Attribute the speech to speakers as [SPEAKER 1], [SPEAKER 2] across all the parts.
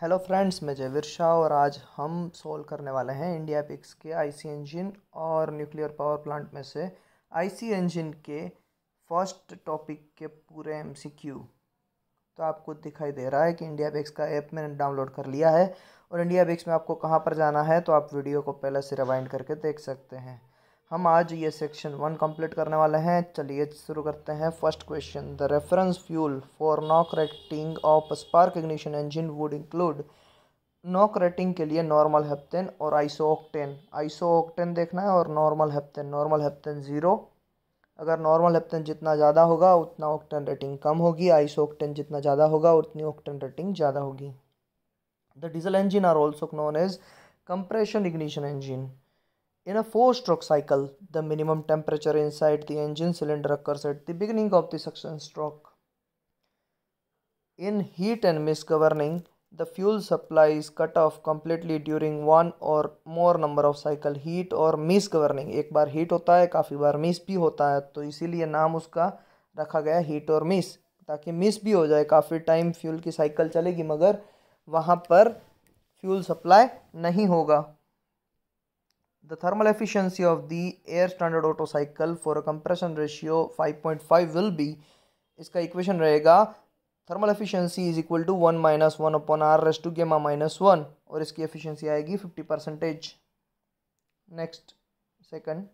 [SPEAKER 1] Hello friends मैं जयवीर शाह और आज हम सोल्व करने वाले हैं इंडिया पिक्स के आईसी इंजन और न्यूक्लियर पावर प्लांट में से आईसी इंजन के फर्स्ट टॉपिक के पूरे एमसीक्यू तो आपको दिखाई दे रहा है कि इंडिया पिक्स का ऐप मैंने डाउनलोड कर लिया है और इंडिया पिक्स में आपको कहाँ पर जाना है तो आप वीडियो को पहले से रिवाइंड करके देख सकते हैं हम आज ये सेक्शन वन कंप्लीट करने वाले हैं चलिए शुरू करते हैं first question the reference fuel for knock rating of spark ignition engine would include knock rating के लिए नॉर्मल हेप्टेन और आइसोऑक्टेन आइसोऑक्टेन देखना है और normal heptane normal heptane zero अगर नॉर्मल हेप्टेन जितना ज़्यादा होगा उतना ऑक्टेन रेटिंग कम होगी आइसोऑक्टेन जितना ज़्यादा होगा उतनी ऑक्टेन रेटिंग ज़्यादा होगी the diesel engine are also known as compression ignition engine In a four-stroke cycle, the minimum temperature inside the engine cylinder occurs at the beginning of the suction stroke. In heat and misgoverning, the fuel supply is cut off completely during one or more number of cycle heat or misgoverning एक बार heat होता है काफ़ी बार miss भी होता है तो इसीलिए नाम उसका रखा गया heat और मिस ताकि मिस भी हो जाए काफ़ी टाइम फ्यूल की साइकिल चलेगी मगर वहाँ पर फ्यूल सप्लाई नहीं होगा The thermal efficiency of the air standard auto cycle for a compression ratio 5.5 will be इसका equation रहेगा thermal efficiency is equal to one minus one upon r rest to gamma minus one और इसकी efficiency आएगी 50 percentage next second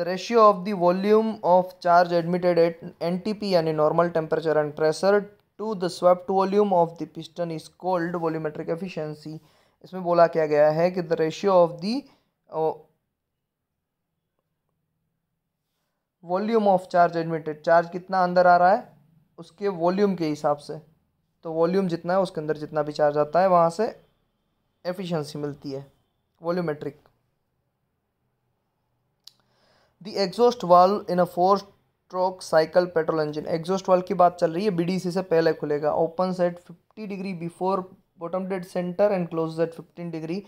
[SPEAKER 1] the ratio of the volume of charge admitted at NTP यानी normal temperature and pressure to the swept volume of the piston is called volumetric efficiency इसमें बोला क्या गया है कि the ratio of the volume of charge admitted charge कितना अंदर आ रहा है उसके वॉल्यूम के हिसाब से तो वॉल्यूम जितना है उसके अंदर जितना भी चार्ज आता है वहाँ से एफिशिएंसी मिलती है volumetric the exhaust valve in a four stroke cycle petrol engine exhaust valve की बात चल रही है बीडीसी से पहले खुलेगा opens at fifty degree before bottom dead centre and close at fifteen degree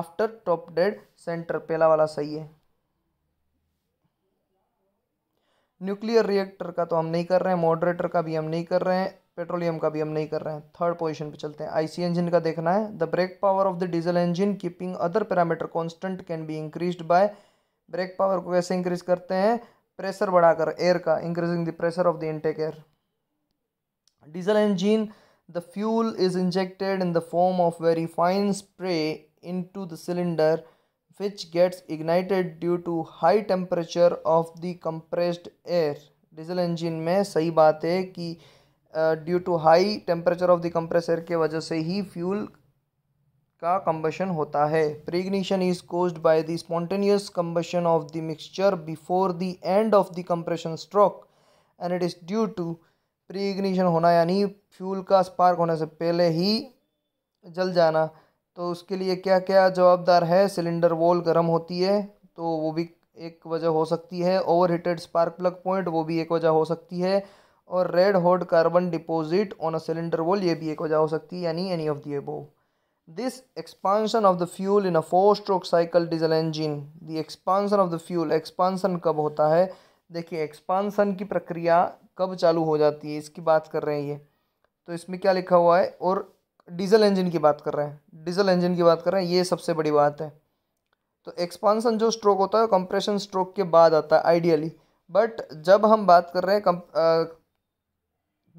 [SPEAKER 1] after top dead centre पहला वाला सही है न्यूक्लियर रिएक्टर का तो हम नहीं कर रहे हैं मॉडरेटर का भी हम नहीं कर रहे हैं पेट्रोलियम का भी हम नहीं कर रहे हैं थर्ड पोजीशन पे चलते हैं आईसी इंजन का देखना है the brake power of the diesel engine keeping other parameter constant can be increased by brake power को कैसे इंक्रीज करते हैं प्रेशर बढ़ाकर एयर का increasing the pressure of the intake air diesel engine The fuel is injected in the form of very fine spray into the cylinder which gets ignited due to high temperature of the compressed air. Diesel engine mein sahi baat hai ki due to high temperature of the compressed air ke wajah se hi fuel ka combustion hota hai. Pre-ignition is caused by the spontaneous combustion of the mixture before the end of the compression stroke and it is due to pre ignition होना यानी fuel का spark होने से पहले ही जल जाना तो उसके लिए क्या क्या जवाबदार है सिलेंडर वॉल गर्म होती है तो वो भी एक वजह हो सकती है overheated spark plug point वो भी एक वजह हो सकती है और red hot carbon deposit on a cylinder wall ये भी एक वजह हो सकती है यानी any of the above this expansion of the fuel in a four stroke cycle diesel engine the expansion of the fuel expansion कब होता है देखिए एक्सपांसन की प्रक्रिया कब चालू हो जाती है इसकी बात कर रहे हैं ये तो इसमें क्या लिखा हुआ है और डीजल इंजन की बात कर रहे हैं डीजल इंजन की बात कर रहे हैं ये सबसे बड़ी बात है तो एक्सपांसन जो स्ट्रोक होता है कंप्रेशन स्ट्रोक के बाद आता है आइडियली बट जब हम बात कर रहे हैं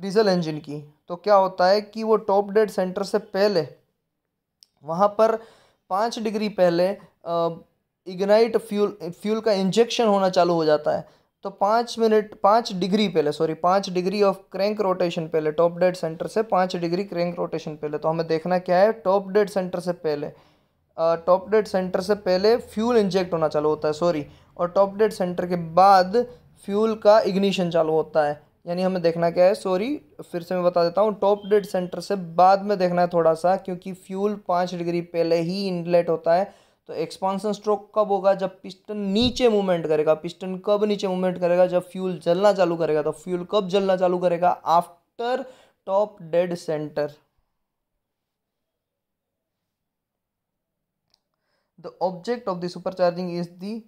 [SPEAKER 1] डीजल इंजन की तो क्या होता है कि वो टॉप डेड सेंटर से पहले वहाँ पर पाँच डिग्री पहले इग्नाइट फ्यूल फ्यूल का इंजेक्शन होना चालू हो जाता है तो पाँच मिनट पाँच डिग्री पहले सॉरी पाँच डिग्री ऑफ क्रैंक रोटेशन पहले टॉप डेड सेंटर से पाँच डिग्री क्रैंक रोटेशन पहले तो हमें देखना क्या है टॉप डेड सेंटर से पहले टॉप डेड सेंटर से पहले फ्यूल इंजेक्ट होना चालू होता है सॉरी और टॉप डेड सेंटर के बाद फ्यूल का इग्निशन चालू होता है यानी हमें देखना क्या है सॉरी फिर से मैं बता देता हूँ टॉप डेड सेंटर से बाद में देखना है थोड़ा सा क्योंकि फ्यूल पाँच डिग्री पहले ही इनलेट होता है तो एक्सपांसन स्ट्रोक कब होगा जब पिस्टन नीचे मूवमेंट करेगा पिस्टन कब नीचे मूवमेंट करेगा जब फ्यूल जलना चालू करेगा तो फ्यूल कब जलना चालू करेगा after top dead centre the object of the supercharging is the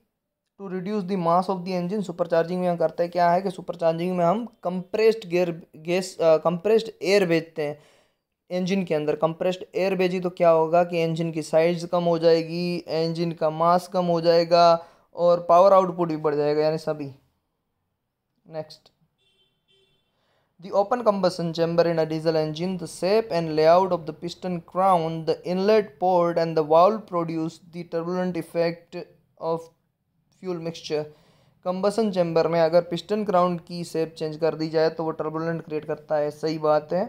[SPEAKER 1] to reduce the mass of the engine supercharging में हम करते हैं क्या है कि सुपर चार्जिंग में हम कंप्रेस्ड गेयर गैस कंप्रेस्ड एयर भेजते हैं इंजन के अंदर कंप्रेस्ड एयर भेजी तो क्या होगा कि इंजन की साइज़ कम हो जाएगी इंजन का मास कम हो जाएगा और पावर आउटपुट भी बढ़ जाएगा यानी सभी next the open combustion chamber in a diesel engine the shape and layout of the piston crown the inlet port and the wall produce the turbulent effect of fuel mixture combustion chamber में अगर piston crown की सेप change कर दी जाए तो वो turbulent create करता है सही बात है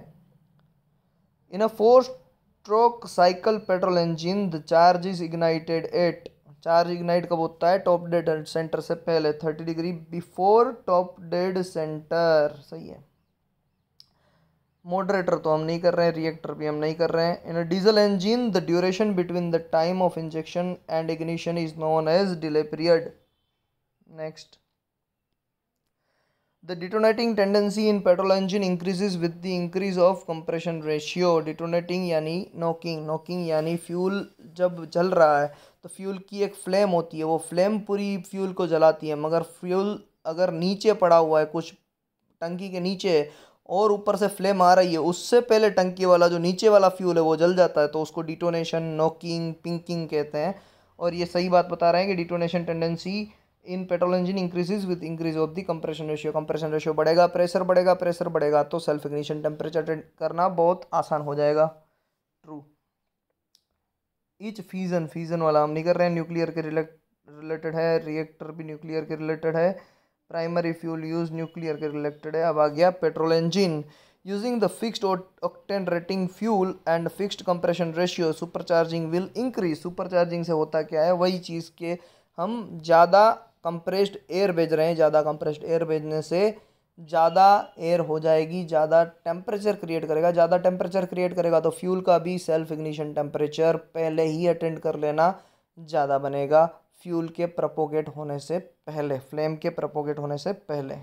[SPEAKER 1] In a four-stroke cycle petrol engine, the charge is ignited at charge ignite कब होता है टॉप डेड सेंटर से पहले thirty degree before top dead centre सही है मॉडरेटर तो हम नहीं कर रहे हैं रिएक्टर भी हम नहीं कर रहे हैं in diesel engine the duration between the time of injection and ignition is known as delay period next The detonating tendency in petrol engine increases with the increase of compression ratio. Detonating यानी knocking, knocking यानी fuel जब जल रहा है तो fuel की एक flame होती है वो flame पूरी fuel को जलाती है मगर fuel अगर नीचे पड़ा हुआ है कुछ टंकी के नीचे और ऊपर से फ्लेम आ रही है उससे पहले टंकी वाला जो नीचे वाला फ्यूल है वो जल जाता है तो उसको डिटोनेशन नोकिंग पिंकिंग कहते हैं और ये सही बात बता रहे हैं कि detonation tendency in petrol engine increases with increase of the compression ratio compression ratio बढ़ेगा प्रेशर बढ़ेगा प्रेशर बढ़ेगा तो सेल्फ इग्निशन टेम्परेचर करना बहुत आसान हो जाएगा ट्रू इच फीजन फीजन वाला हम नहीं कर रहे हैं न्यूक्लियर के रिलेटेड है रिएक्टर भी न्यूक्लियर के रिलेटेड है प्राइमरी फ्यूल यूज न्यूक्लियर के रिलेटेड है अब आ गया petrol engine using using octane rating fuel and fixed compression ratio supercharging will increase supercharging से होता क्या है वही चीज़ के हम ज़्यादा कंप्रेस्ड एयर भेज रहे हैं ज़्यादा कंप्रेस्ड एयर भेजने से ज़्यादा एयर हो जाएगी ज़्यादा टेम्परेचर क्रिएट करेगा ज़्यादा टेम्परेचर क्रिएट करेगा तो फ्यूल का भी सेल्फ इग्निशन टेम्परेचर पहले ही अटेंड कर लेना ज़्यादा बनेगा फ्यूल के प्रपोगेट होने से पहले फ्लेम के प्रपोगेट होने से पहले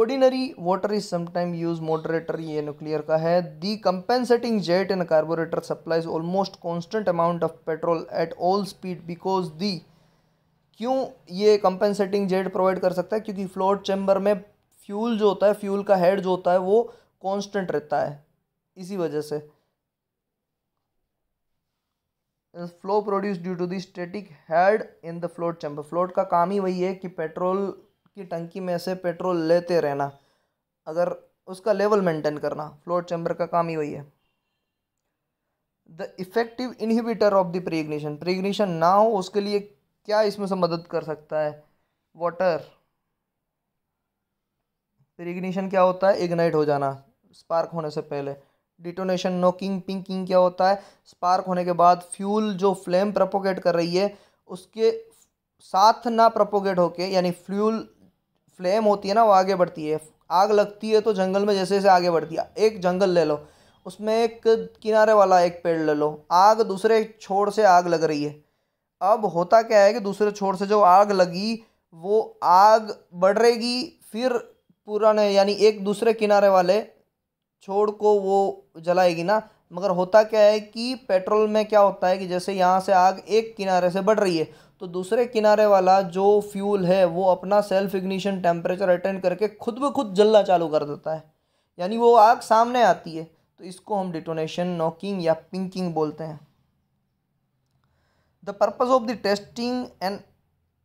[SPEAKER 1] ऑर्डिनरी वाटर इज समाइम यूज moderator ये न्यूक्लियर का है the compensating jet in carburettor supplies almost constant amount of petrol at all speed because the क्यों ये कंपेंसेटिंग जेट प्रोवाइड कर सकता है क्योंकि फ्लोट चैम्बर में फ्यूल जो होता है फ्यूल का हेड जो होता है वो कांस्टेंट रहता है इसी वजह से flow produce due to the static head in the float chamber float का काम ही वही है कि पेट्रोल की टंकी में से पेट्रोल लेते रहना अगर उसका लेवल मेंटेन करना फ्लोट चैम्बर का काम ही वही है the effective inhibitor of the preignition preignition ना हो उसके लिए क्या इसमें से मदद कर सकता है वाटर फिर इग्निशन क्या होता है इग्नाइट हो जाना स्पार्क होने से पहले डिटोनेशन नोकिंग पिंकिंग क्या होता है स्पार्क होने के बाद फ्यूल जो फ्लेम प्रपोगेट कर रही है उसके साथ ना प्रपोगेट होके यानी फ्यूल फ्लेम होती है ना वो आगे बढ़ती है आग लगती है तो जंगल में जैसे जैसे आगे बढ़ती है एक जंगल ले लो उसमें एक किनारे वाला एक पेड़ ले लो आग दूसरे छोर से आग लग रही है अब होता क्या है कि दूसरे छोर से जो आग लगी वो आग बढ़ रहेगी फिर पुराने यानी एक दूसरे किनारे वाले छोड़ को वो जलाएगी ना मगर होता क्या है कि पेट्रोल में क्या होता है कि जैसे यहाँ से आग एक किनारे से बढ़ रही है तो दूसरे किनारे वाला जो फ्यूल है वो अपना सेल्फ इग्निशन टेम्परेचर अटेंड करके खुद ब खुद जलना चालू कर देता है यानी वो आग सामने आती है तो इसको हम डिटोनेशन नॉकिंग या पिंकिंग बोलते हैं The purpose of the testing an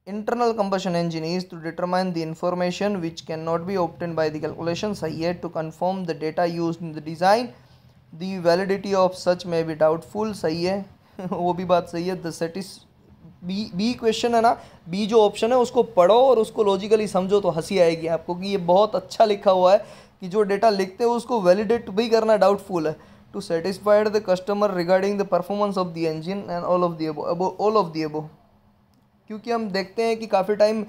[SPEAKER 1] internal combustion engine is to determine the information which cannot be obtained by the calculations yet to confirm the data used in the design. The validity of such may be doubtful. सही है वो भी बात सही है the सेटिस B B question है ना बी जो ऑप्शन है उसको पढ़ो और उसको लॉजिकली समझो तो हंसी आएगी आपको कि ये बहुत अच्छा लिखा हुआ है कि जो डेटा लिखते हैं उसको वैलिडेट भी करना डाउटफुल है to satisfy the customer regarding the performance of the engine and all of the above all of the above क्योंकि हम देखते हैं कि काफ़ी टाइम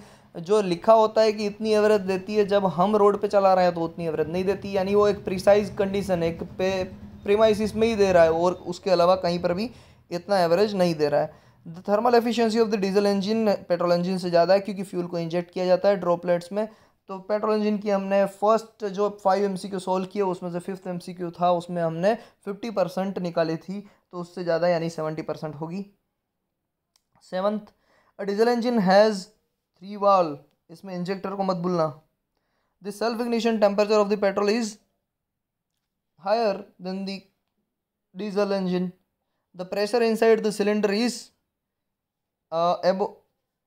[SPEAKER 1] जो लिखा होता है कि इतनी एवरेज देती है जब हम रोड पे चला रहे हैं तो उतनी एवरेज नहीं देती यानी वो एक प्रिसाइज कंडीशन एक पे प्रीमाइसिस में ही दे रहा है और उसके अलावा कहीं पर भी इतना एवरेज नहीं दे रहा है the thermal efficiency of the diesel engine petrol engine से ज़्यादा है क्योंकि फ्यूल को इंजेक्ट किया जाता है ड्रॉपलेट्स में तो पेट्रोल इंजन की हमने फर्स्ट जो five M C Q solve किया उसमें से फिफ्थ एम था उसमें हमने फिफ्टी परसेंट निकाली थी तो उससे ज़्यादा यानी सेवेंटी परसेंट होगी seventh a diesel engine has three wall इसमें इंजेक्टर को मत भूलना the self ignition temperature of the petrol is higher than the diesel engine the pressure inside the cylinder is above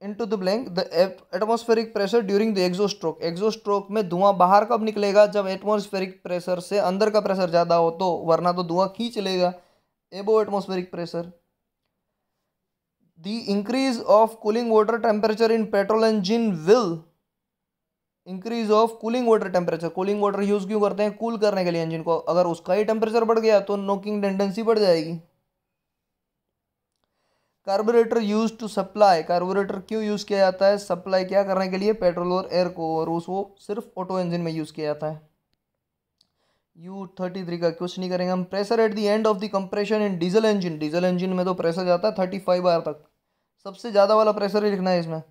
[SPEAKER 1] into the blank the atmospheric pressure during the exhaust stroke exhaust stroke में धुआं बाहर कब निकलेगा जब atmospheric pressure से अंदर का pressure ज़्यादा हो तो वरना तो धुआं खींच लेगा above atmospheric pressure the increase of cooling water temperature in petrol engine will increase of cooling water temperature cooling water use क्यों करते हैं कूल cool करने के लिए इंजिन को अगर उसका ही टेम्परेचर बढ़ गया तो नोकिंग टेंडेंसी बढ़ जाएगी carburettor use to supply carburettor क्यों यूज़ किया जाता है सप्लाई क्या करने के लिए पेट्रोल और एयर को और उसको सिर्फ ऑटो इंजन में यूज़ किया जाता है यू थर्टी थ्री का कुछ नहीं करेंगे हम pressure at the end of the compression in diesel engine diesel engine में तो प्रेशर जाता है थर्टी फाइव आर तक सबसे ज़्यादा वाला प्रेशर ही लिखना है इसमें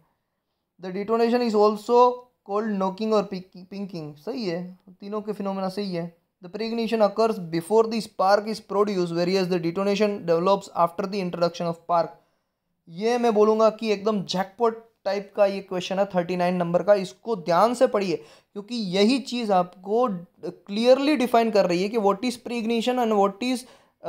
[SPEAKER 1] the detonation is also called knocking और पिंकिंग सही है तीनों के फिनोमेना सही है the preignition occurs before the spark is produce whereas the detonation develops after the introduction of spark ये मैं बोलूँगा कि एकदम जैकपॉट टाइप का ये क्वेश्चन है थर्टी नाइन नंबर का इसको ध्यान से पढ़िए क्योंकि यही चीज़ आपको क्लियरली डिफाइन कर रही है कि what is preignition and what is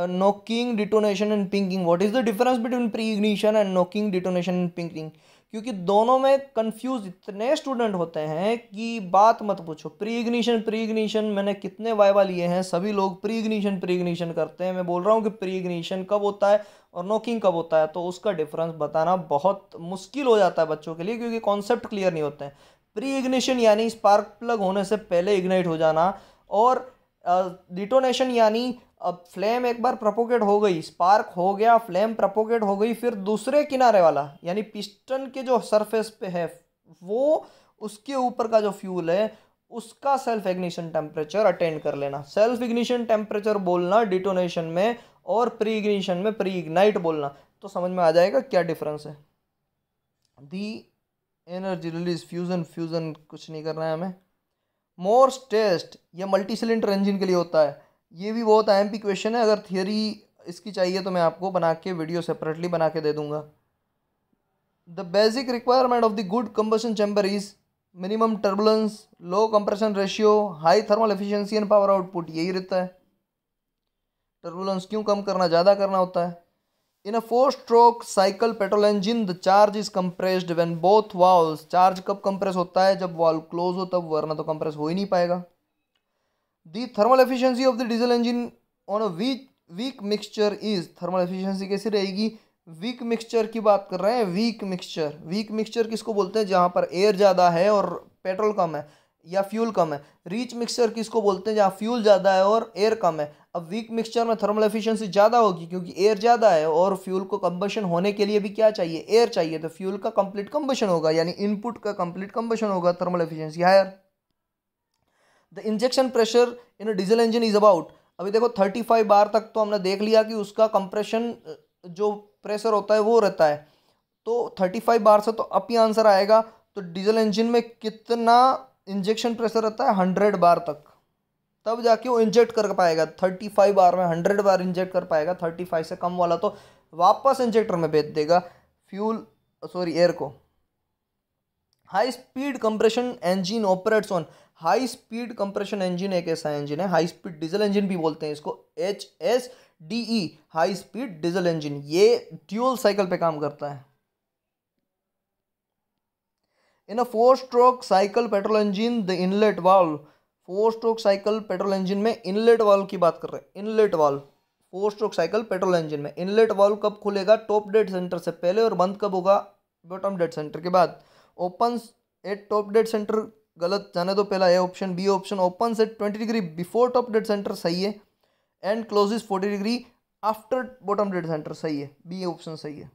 [SPEAKER 1] knocking detonation and pinking what is the difference between preignition and knocking detonation and pinking क्योंकि दोनों में कंफ्यूज इतने स्टूडेंट होते हैं कि बात मत पूछो प्री इग्निशन प्री इग्निशन मैंने कितने वाइवा लिए हैं सभी लोग प्री इग्निशन प्री इग्निशन करते हैं मैं बोल रहा हूँ कि प्री इग्निशन कब होता है और नोकिंग कब होता है तो उसका डिफरेंस बताना बहुत मुश्किल हो जाता है बच्चों के लिए क्योंकि कॉन्सेप्ट क्लियर नहीं होते हैं प्री इग्निशन यानी स्पार्क प्लग होने से पहले इग्नाइट हो जाना और डिटोनेशन यानी अब फ्लेम एक बार प्रपोकेट हो गई स्पार्क हो गया फ्लेम प्रपोकेट हो गई फिर दूसरे किनारे वाला यानी पिस्टन के जो सरफेस पे है वो उसके ऊपर का जो फ्यूल है उसका सेल्फ इग्निशन टेम्परेचर अटेंड कर लेना सेल्फ इग्निशन टेम्परेचर बोलना डिटोनेशन में और प्री इग्निशन में प्री इग्नाइट बोलना तो समझ में आ जाएगा क्या डिफरेंस है the energy release fusion fusion कुछ नहीं करना है हमें मोर टेस्ट यह मल्टी सिलेंडर इंजन के लिए होता है ये भी बहुत अहम भी क्वेश्चन है अगर थियोरी इसकी चाहिए तो मैं आपको बना के वीडियो सेपरेटली बना के दे दूँगा the basic requirement of the good combustion chamber is minimum turbulence low compression ratio high thermal efficiency and power output यही रहता है टर्बुलेंस क्यों कम करना ज़्यादा करना होता है in a four stroke cycle petrol engine the charge is compressed when both valves charge कब कंप्रेस होता है जब वाल्व क्लोज हो तब वरना तो कंप्रेस हो ही नहीं पाएगा the thermal efficiency of the diesel engine on a weak weak mixture is thermal efficiency कैसी रहेगी वीक मिक्सचर की बात कर रहे हैं वीक मिक्सचर वीक मिक्सचर किसको बोलते हैं जहाँ पर एयर ज़्यादा है और पेट्रोल कम है या फ्यूल कम है रीच मिक्सचर किसको बोलते हैं जहाँ फ्यूल ज़्यादा है और एयर कम है अब वीक मिक्सचर में थर्मल एफिशिएंसी ज़्यादा होगी क्योंकि एयर ज़्यादा है और फ्यूल को कम्बशन होने के लिए भी क्या चाहिए एयर चाहिए तो फ्यूल का कंप्लीट कम्बशन होगा यानी इनपुट का कंप्लीट कम्बशन होगा thermal efficiency higher the injection pressure in a diesel engine is about अभी देखो थर्टी फाइव बार तक तो हमने देख लिया कि उसका कंप्रेशन जो प्रेशर होता है वो रहता है तो थर्टी फाइव बार से तो अप ही आंसर आएगा तो डीजल इंजन में कितना इंजेक्शन प्रेशर रहता है हंड्रेड बार तक तब जाके वो इंजेक्ट कर पाएगा थर्टी फाइव बार में हंड्रेड बार इंजेक्ट कर पाएगा थर्टी फाइव से कम वाला तो वापस इंजेक्टर में भेज देगा फ्यूल सॉरी एयर को high speed compression engine operates on high speed compression engine एक ऐसा इंजन है हाई स्पीड डीजल इंजन भी बोलते हैं इसको H S D E high speed diesel engine ये ट्यूल साइकिल पे काम करता है in a four stroke cycle petrol engine the inlet valve four stroke cycle petrol engine में इनलेट वाल्व की बात कर रहे हैं inlet valve four stroke cycle petrol engine में इनलेट वाल्व कब खुलेगा टॉप डेड सेंटर से पहले और बंद कब होगा बॉटम डेड सेंटर के बाद opens at top dead centre गलत जाने दो पहला A option B option open at twenty degree before top dead centre सही है and closes forty degree after bottom dead centre सही है बी ऑप्शन सही है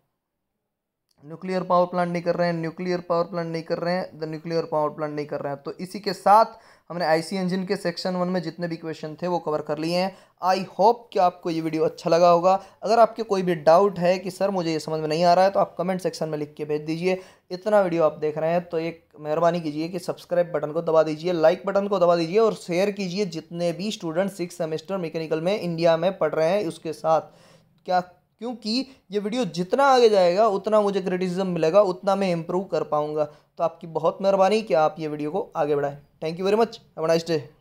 [SPEAKER 1] न्यूक्लियर पावर प्लांट नहीं कर रहे हैं न्यूक्लियर पावर प्लांट नहीं कर रहे हैं द न्यूक्लियर पावर प्लांट नहीं कर रहे हैं तो इसी के साथ हमने आईसी इंजन के सेक्शन वन में जितने भी क्वेश्चन थे वो कवर कर लिए हैं आई होप कि आपको ये वीडियो अच्छा लगा होगा अगर आपके कोई भी डाउट है कि सर मुझे ये समझ में नहीं आ रहा है तो आप कमेंट सेक्शन में लिख के भेज दीजिए इतना वीडियो आप देख रहे हैं तो एक मेहरबानी कीजिए कि सब्सक्राइब बटन को दबा दीजिए लाइक बटन को दबा दीजिए और शेयर कीजिए जितने भी स्टूडेंट सिक्स सेमेस्टर मैकेनिकल में इंडिया में पढ़ रहे हैं उसके साथ क्या क्योंकि ये वीडियो जितना आगे जाएगा उतना मुझे क्रिटिसिज्म मिलेगा उतना मैं इम्प्रूव कर पाऊँगा तो आपकी बहुत मेहरबानी कि आप ये वीडियो को आगे बढ़ाएं thank you very much have nice day